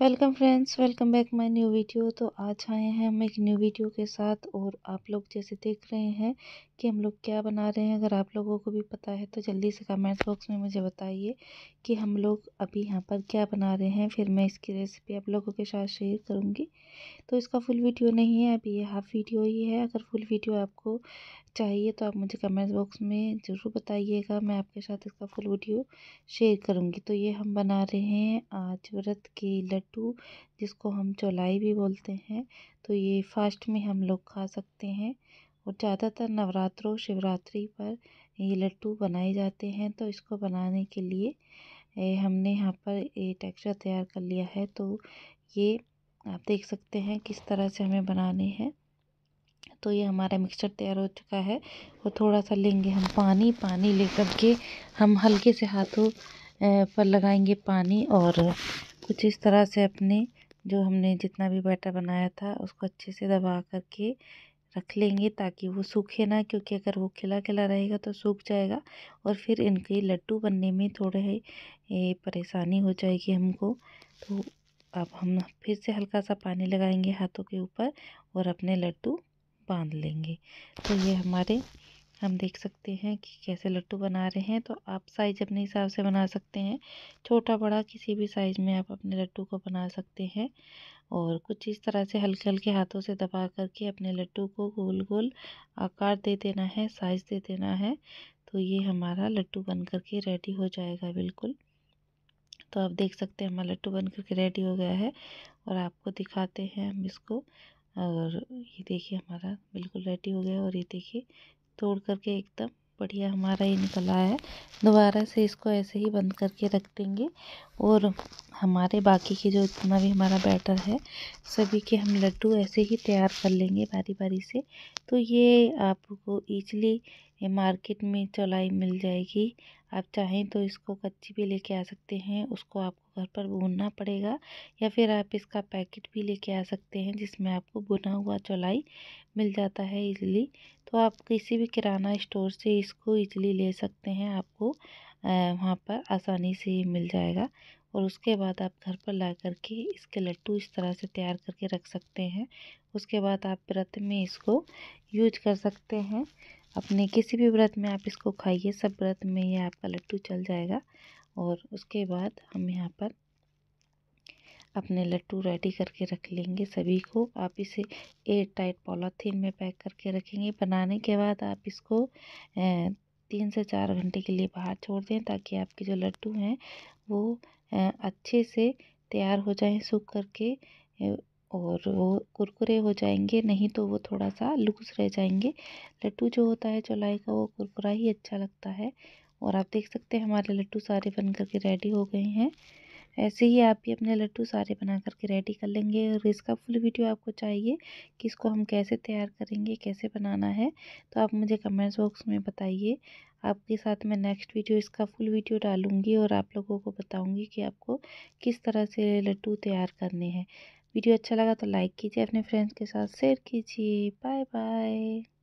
welcome friends welcome back my new video तो आज आए हैं हम एक न्यू वीडियो के साथ और आप लोग जैसे देख रहे हैं कि हम लोग क्या बना रहे हैं अगर आप लोगों को भी पता है तो जल्दी से कमेंट बॉक्स में मुझे बताइए कि हम लोग अभी यहाँ पर क्या बना रहे हैं फिर मैं इसकी रेसिपी आप लोगों के साथ शेयर करूँगी तो इसका फुल वीडियो नहीं है अभी ये हाफ़ वीडियो ही है अगर फुल वीडियो आपको चाहिए तो आप मुझे कमेंट बॉक्स में ज़रूर बताइएगा मैं आपके साथ इसका फुल वीडियो शेयर करूँगी तो ये हम बना रहे हैं आज व्रत के लट लड्डू जिसको हम चौलाई भी बोलते हैं तो ये फास्ट में हम लोग खा सकते हैं और ज़्यादातर नवरात्रों शिवरात्रि पर ये लड्डू बनाए जाते हैं तो इसको बनाने के लिए हमने यहाँ पर ये टेक्सचर तैयार कर लिया है तो ये आप देख सकते हैं किस तरह से हमें बनाने हैं तो ये हमारा मिक्सचर तैयार हो चुका है और थोड़ा सा लेंगे हम पानी पानी लेकर के हम हल्के से हाथों पर लगाएंगे पानी और कुछ इस तरह से अपने जो हमने जितना भी बैटर बनाया था उसको अच्छे से दबा करके रख लेंगे ताकि वो सूखे ना क्योंकि अगर वो खिला खिला रहेगा तो सूख जाएगा और फिर इनके लड्डू बनने में थोड़े है परेशानी हो जाएगी हमको तो अब हम फिर से हल्का सा पानी लगाएंगे हाथों के ऊपर और अपने लड्डू बांध लेंगे तो ये हमारे हम देख सकते हैं कि कैसे लड्डू बना रहे हैं तो आप साइज अपने हिसाब से बना सकते हैं छोटा बड़ा किसी भी साइज़ में आप अपने लड्डू को बना सकते हैं और कुछ इस तरह से हल्के हल्के हाथों से दबा करके अपने लड्डू को गोल गोल आकार दे देना है साइज़ दे देना है तो ये हमारा लड्डू बन करके रेडी हो जाएगा बिल्कुल तो आप देख सकते हैं हमारा लड्डू बन करके रेडी हो गया है और आपको दिखाते हैं हम इसको और ये देखिए हमारा बिल्कुल रेडी हो गया और ये देखिए तोड़ करके एकदम बढ़िया हमारा ये निकल आया है दोबारा से इसको ऐसे ही बंद करके रख देंगे और हमारे बाकी के जो जितना भी हमारा बैटर है सभी के हम लड्डू ऐसे ही तैयार कर लेंगे बारी बारी से तो ये आपको ईजिली मार्केट में चौलाई मिल जाएगी आप चाहें तो इसको कच्ची भी लेके आ सकते हैं उसको आपको घर पर भूनना पड़ेगा या फिर आप इसका पैकेट भी लेके आ सकते हैं जिसमें आपको बुना हुआ चौलाई मिल जाता है इजली तो आप किसी भी किराना स्टोर से इसको इजली ले सकते हैं आपको वहाँ पर आसानी से मिल जाएगा और उसके बाद आप घर पर ला करके इसके लड्डू इस तरह से तैयार करके रख सकते हैं उसके बाद आप व्रत में इसको यूज कर सकते हैं अपने किसी भी व्रत में आप इसको खाइए सब व्रत में ये आपका लड्डू चल जाएगा और उसके बाद हम यहाँ पर अपने लड्डू रेडी करके रख लेंगे सभी को आप इसे एयर टाइट पॉलीथीन में पैक करके रखेंगे बनाने के बाद आप इसको तीन से चार घंटे के लिए बाहर छोड़ दें ताकि आपके जो लड्डू हैं वो अच्छे से तैयार हो जाएं सूख करके और वो कुरकुरे हो जाएंगे नहीं तो वो थोड़ा सा लूज रह जाएंगे लड्डू जो होता है चौलाई का वो कुरकुरा ही अच्छा लगता है और आप देख सकते हैं हमारे लड्डू सारे बन करके रेडी हो गए हैं ऐसे ही आप भी अपने लड्डू सारे बना करके रेडी कर लेंगे और इसका फुल वीडियो आपको चाहिए कि इसको हम कैसे तैयार करेंगे कैसे बनाना है तो आप मुझे कमेंट्स बॉक्स में बताइए आपके साथ मैं नेक्स्ट वीडियो इसका फुल वीडियो डालूंगी और आप लोगों को बताऊंगी कि आपको किस तरह से लड्डू तैयार करने हैं वीडियो अच्छा लगा तो लाइक कीजिए अपने फ्रेंड्स के साथ शेयर कीजिए बाय बाय